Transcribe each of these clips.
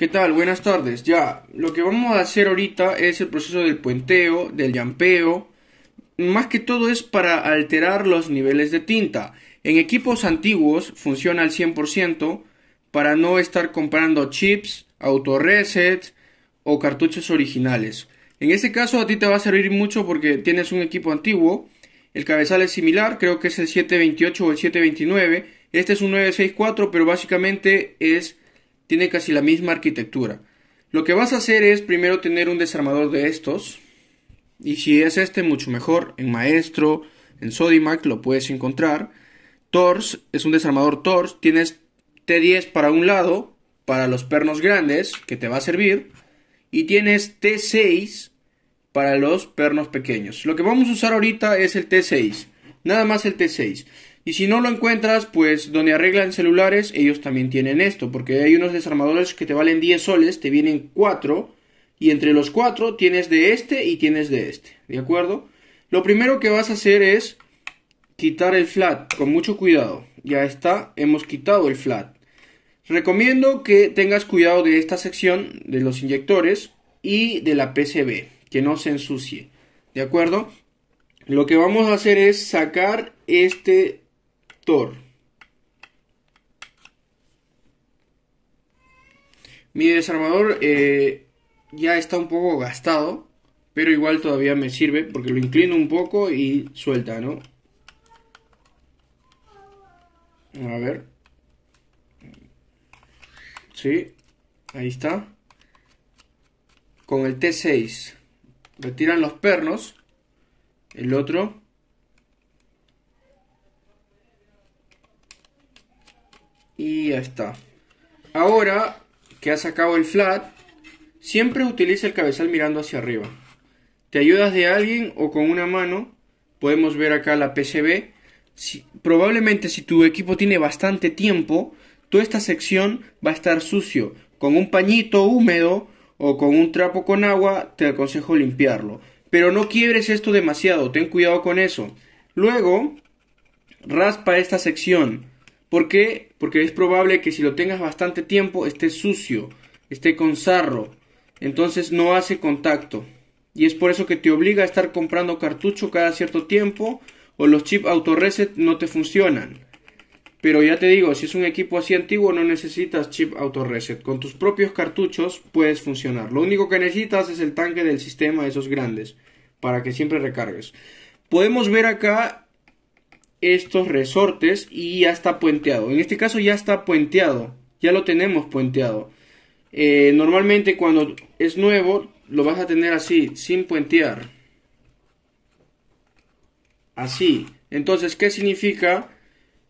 ¿Qué tal? Buenas tardes. Ya, lo que vamos a hacer ahorita es el proceso del puenteo, del llampeo. Más que todo es para alterar los niveles de tinta. En equipos antiguos funciona al 100% para no estar comprando chips, autorresets o cartuchos originales. En este caso a ti te va a servir mucho porque tienes un equipo antiguo. El cabezal es similar, creo que es el 728 o el 729. Este es un 964, pero básicamente es tiene casi la misma arquitectura. Lo que vas a hacer es primero tener un desarmador de estos. Y si es este, mucho mejor. En Maestro, en Sodimac lo puedes encontrar. Tors es un desarmador Tors. Tienes T10 para un lado, para los pernos grandes, que te va a servir. Y tienes T6 para los pernos pequeños. Lo que vamos a usar ahorita es el T6. Nada más el T6. Y si no lo encuentras, pues donde arreglan celulares, ellos también tienen esto, porque hay unos desarmadores que te valen 10 soles, te vienen 4, y entre los 4 tienes de este y tienes de este, ¿de acuerdo? Lo primero que vas a hacer es quitar el flat, con mucho cuidado. Ya está, hemos quitado el flat. Recomiendo que tengas cuidado de esta sección, de los inyectores y de la PCB, que no se ensucie, ¿de acuerdo? Lo que vamos a hacer es sacar este mi desarmador eh, ya está un poco gastado, pero igual todavía me sirve porque lo inclino un poco y suelta, ¿no? A ver. Sí, ahí está. Con el T6 retiran los pernos. El otro está. Ahora que has sacado el flat, siempre utiliza el cabezal mirando hacia arriba. Te ayudas de alguien o con una mano, podemos ver acá la PCB. Si, probablemente si tu equipo tiene bastante tiempo, toda esta sección va a estar sucio. Con un pañito húmedo o con un trapo con agua, te aconsejo limpiarlo. Pero no quiebres esto demasiado, ten cuidado con eso. Luego, raspa esta sección ¿Por qué? Porque es probable que si lo tengas bastante tiempo esté sucio, esté con sarro, entonces no hace contacto. Y es por eso que te obliga a estar comprando cartucho cada cierto tiempo o los chip auto reset no te funcionan. Pero ya te digo, si es un equipo así antiguo no necesitas chip auto reset. Con tus propios cartuchos puedes funcionar. Lo único que necesitas es el tanque del sistema, esos grandes, para que siempre recargues. Podemos ver acá estos resortes y ya está puenteado. En este caso ya está puenteado, ya lo tenemos puenteado. Eh, normalmente cuando es nuevo lo vas a tener así, sin puentear. Así. Entonces, ¿qué significa?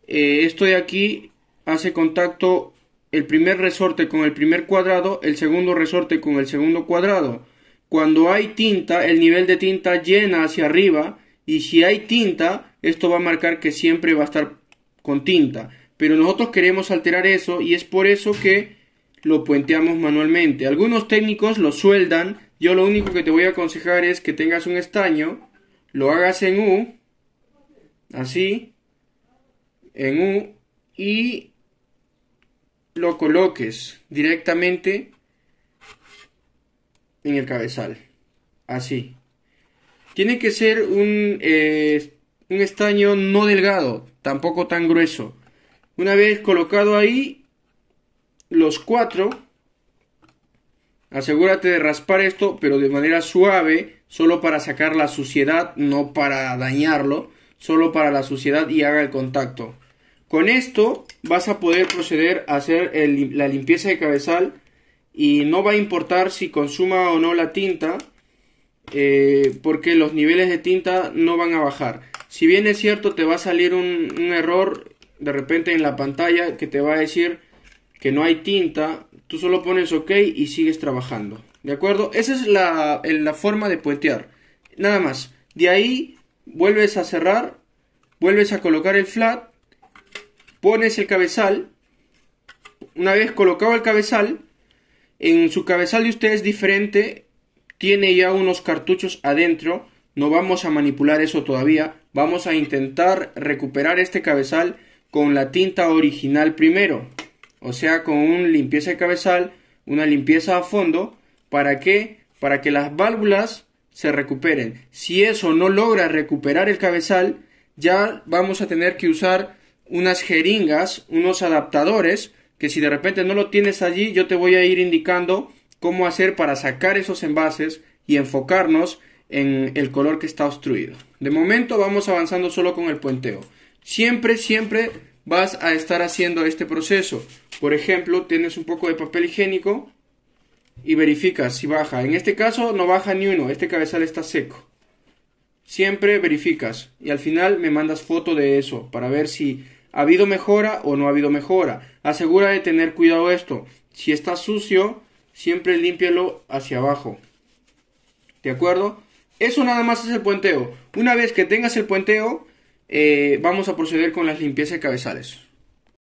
Eh, esto de aquí hace contacto el primer resorte con el primer cuadrado, el segundo resorte con el segundo cuadrado. Cuando hay tinta, el nivel de tinta llena hacia arriba y si hay tinta, esto va a marcar que siempre va a estar con tinta. Pero nosotros queremos alterar eso y es por eso que lo puenteamos manualmente. Algunos técnicos lo sueldan. Yo lo único que te voy a aconsejar es que tengas un estaño, lo hagas en U, así, en U, y lo coloques directamente en el cabezal, así. Tiene que ser eh, un, estaño no delgado, tampoco tan grueso. Una vez colocado ahí, los cuatro, asegúrate de raspar esto, pero de manera suave, solo para sacar la suciedad, no para dañarlo, solo para la suciedad y haga el contacto. Con esto vas a poder proceder a hacer la limpieza de cabezal y no va a importar si consuma o no la tinta, eh, porque los niveles de tinta no van a bajar. Si bien es cierto, te va a salir un, error de repente en la pantalla que te va a decir que no hay tinta. Tú solo pones OK y sigues trabajando. ¿De acuerdo? Esa es la, forma de puentear. Nada más. De ahí vuelves a cerrar, vuelves a colocar el flat, pones el cabezal. Una vez colocado el cabezal, en su cabezal de usted es diferente tiene ya unos cartuchos adentro, no vamos a manipular eso todavía, vamos a intentar recuperar este cabezal con la tinta original primero, o sea, con un limpieza de cabezal, una limpieza a fondo, ¿para qué? Para que las válvulas se recuperen. Si eso no logra recuperar el cabezal, ya vamos a tener que usar unas jeringas, unos adaptadores, que si de repente no lo tienes allí, yo te voy a ir indicando cómo hacer para sacar esos envases y enfocarnos en el color que está obstruido. De momento vamos avanzando solo con el puenteo. Siempre, siempre vas a estar haciendo este proceso. Por ejemplo, tienes un poco de papel higiénico y verificas si baja. En este caso no baja ni uno, este cabezal está seco. Siempre verificas y al final me mandas foto de eso para ver si ha habido mejora o no ha habido mejora. Asegura de tener cuidado esto. Si está sucio, siempre límpialo hacia abajo. ¿De acuerdo? Eso nada más es el puenteo. Una vez que tengas el puenteo, eh, vamos a proceder con las limpiezas de cabezales.